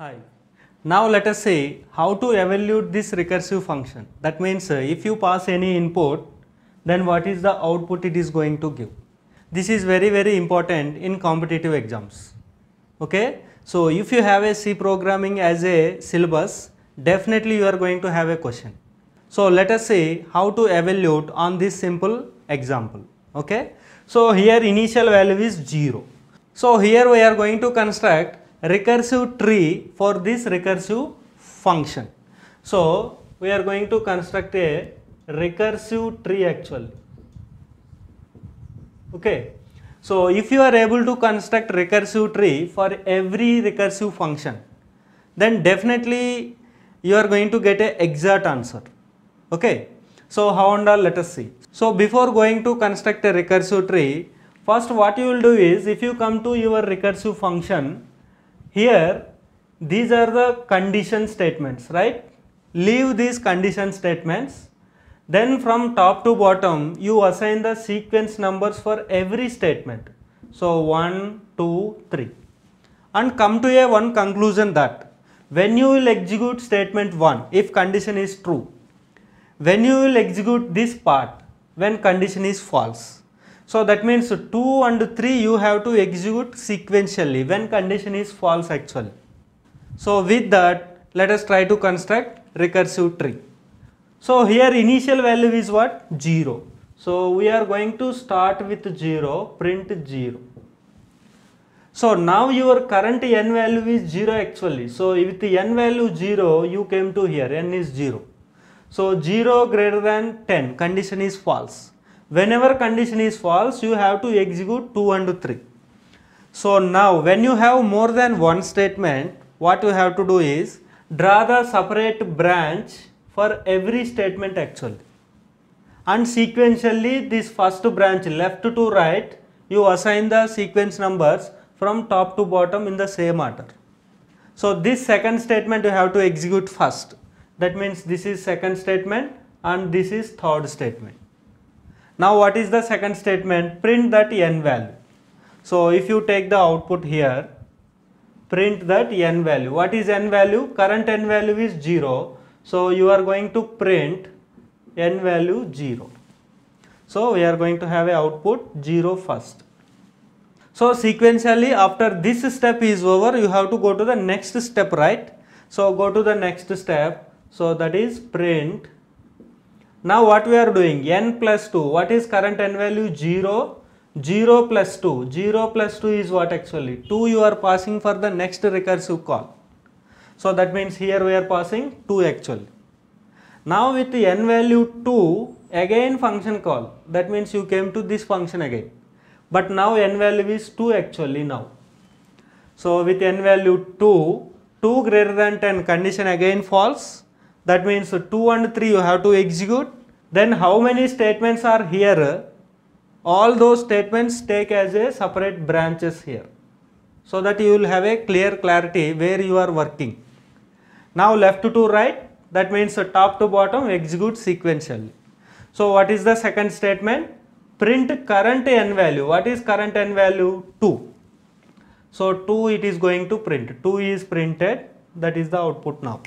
Hi. Now let us say how to evaluate this recursive function. That means uh, if you pass any input, then what is the output it is going to give. This is very very important in competitive exams. Okay. So if you have a C programming as a syllabus, definitely you are going to have a question. So let us say how to evaluate on this simple example. Okay. So here initial value is 0. So here we are going to construct recursive tree for this recursive function. So, we are going to construct a recursive tree actually. Okay. So, if you are able to construct recursive tree for every recursive function, then definitely you are going to get a exact answer. Okay. So, how and all let us see. So, before going to construct a recursive tree, first what you will do is if you come to your recursive function, here, these are the condition statements, right? Leave these condition statements. Then from top to bottom, you assign the sequence numbers for every statement. So 1, 2, 3. And come to a one conclusion that when you will execute statement 1, if condition is true, when you will execute this part, when condition is false so that means 2 and 3 you have to execute sequentially when condition is false actually. So with that let us try to construct recursive tree. So here initial value is what? 0. So we are going to start with 0, print 0. So now your current n value is 0 actually. So with n value 0 you came to here n is 0. So 0 greater than 10 condition is false whenever condition is false you have to execute 2 and 3 so now when you have more than one statement what you have to do is draw the separate branch for every statement actually and sequentially this first branch left to right you assign the sequence numbers from top to bottom in the same order so this second statement you have to execute first that means this is second statement and this is third statement now what is the second statement? Print that n value. So if you take the output here, print that n value. What is n value? Current n value is 0. So you are going to print n value 0. So we are going to have a output 0 first. So sequentially after this step is over, you have to go to the next step, right? So go to the next step. So that is print now what we are doing? n plus 2. What is current n value? 0. 0 plus 2. 0 plus 2 is what actually? 2 you are passing for the next recursive call. So that means here we are passing 2 actually. Now with n value 2 again function call. That means you came to this function again. But now n value is 2 actually now. So with n value 2, 2 greater than 10 condition again false that means 2 and 3 you have to execute then how many statements are here all those statements take as a separate branches here so that you will have a clear clarity where you are working now left to right that means top to bottom execute sequentially so what is the second statement print current n value what is current n value 2 so 2 it is going to print 2 is printed that is the output now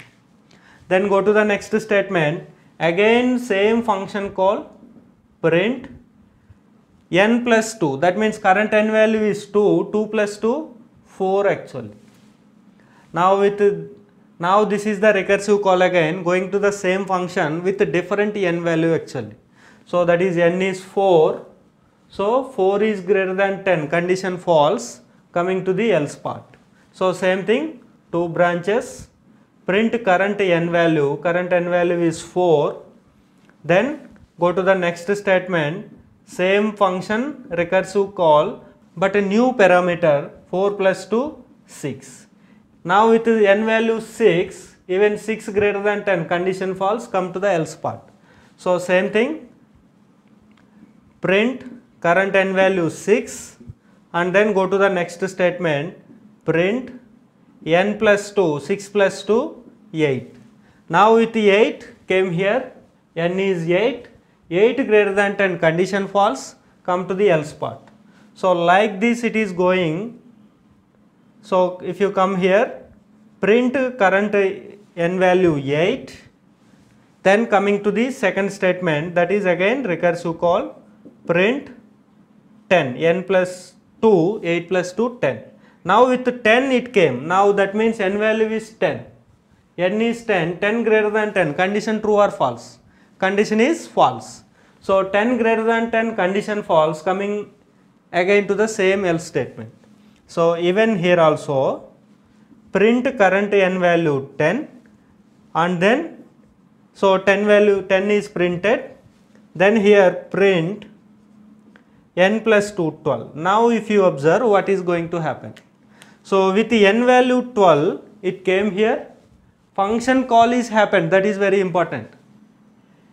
then go to the next statement. Again same function call print n plus 2 that means current n value is 2 2 plus 2 4 actually now with now this is the recursive call again going to the same function with a different n value actually so that is n is 4 so 4 is greater than 10 condition false coming to the else part so same thing two branches print current n value, current n value is 4, then go to the next statement, same function recursive call but a new parameter 4 plus 2 6. Now with n value 6, even 6 greater than 10 condition false come to the else part. So same thing, print current n value 6 and then go to the next statement, print n plus 2, 6 plus 2, 8. Now with 8 came here, n is 8, 8 greater than 10 condition false, come to the else part. So like this it is going, so if you come here, print current n value 8, then coming to the second statement that is again recursive call print 10, n plus 2, 8 plus 2, 10. Now with 10 it came. Now that means n value is 10. n is 10, 10 greater than 10, condition true or false? Condition is false. So 10 greater than 10 condition false coming again to the same else statement. So even here also print current n value 10 and then so 10 value 10 is printed then here print n plus 2 12. Now if you observe what is going to happen. So, with the n value 12, it came here, function call is happened, that is very important.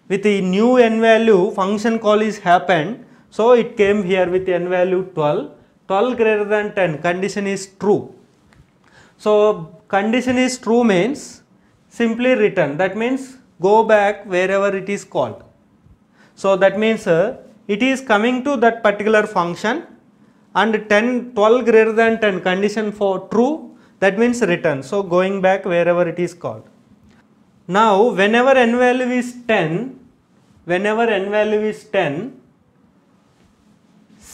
With the new n value, function call is happened, so it came here with n value 12, 12 greater than 10, condition is true. So, condition is true means simply return, that means go back wherever it is called. So, that means uh, it is coming to that particular function and 10 12 greater than 10 condition for true that means return so going back wherever it is called now whenever n value is 10 whenever n value is 10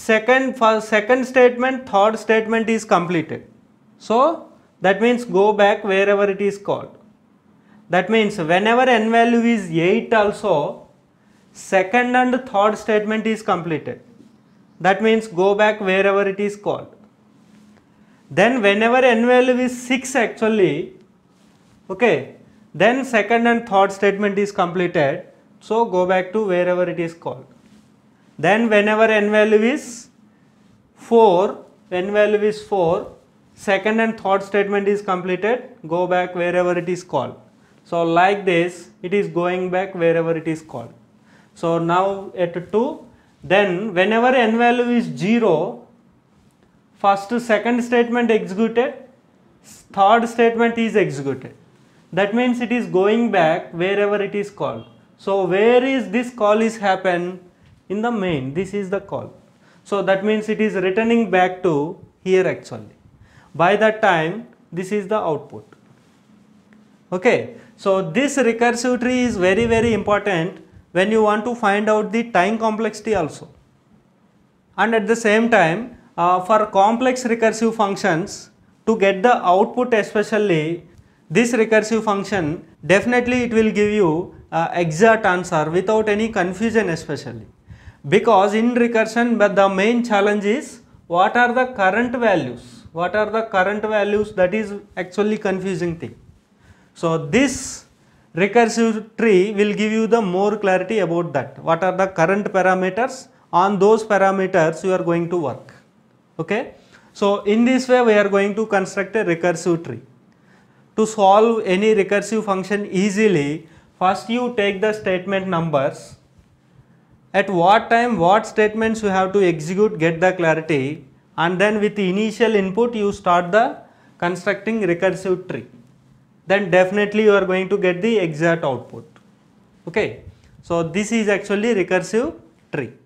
for first second statement third statement is completed so that means go back wherever it is called that means whenever n value is 8 also second and third statement is completed that means go back wherever it is called then whenever n value is 6 actually okay then second and third statement is completed so go back to wherever it is called then whenever n value is 4 n value is 4 second and third statement is completed go back wherever it is called so like this it is going back wherever it is called so now at 2 then whenever n value is 0, first second statement executed, third statement is executed. That means it is going back wherever it is called. So where is this call is happen? In the main, this is the call. So that means it is returning back to here actually. By that time, this is the output. Okay, so this recursive tree is very very important when you want to find out the time complexity also. And at the same time, uh, for complex recursive functions, to get the output especially, this recursive function, definitely it will give you uh, exact answer without any confusion especially. Because in recursion, but the main challenge is what are the current values? What are the current values that is actually confusing thing. So this recursive tree will give you the more clarity about that. What are the current parameters? On those parameters you are going to work. Okay. So in this way we are going to construct a recursive tree. To solve any recursive function easily, first you take the statement numbers. At what time what statements you have to execute get the clarity and then with the initial input you start the constructing recursive tree then definitely you are going to get the exact output okay so this is actually recursive tree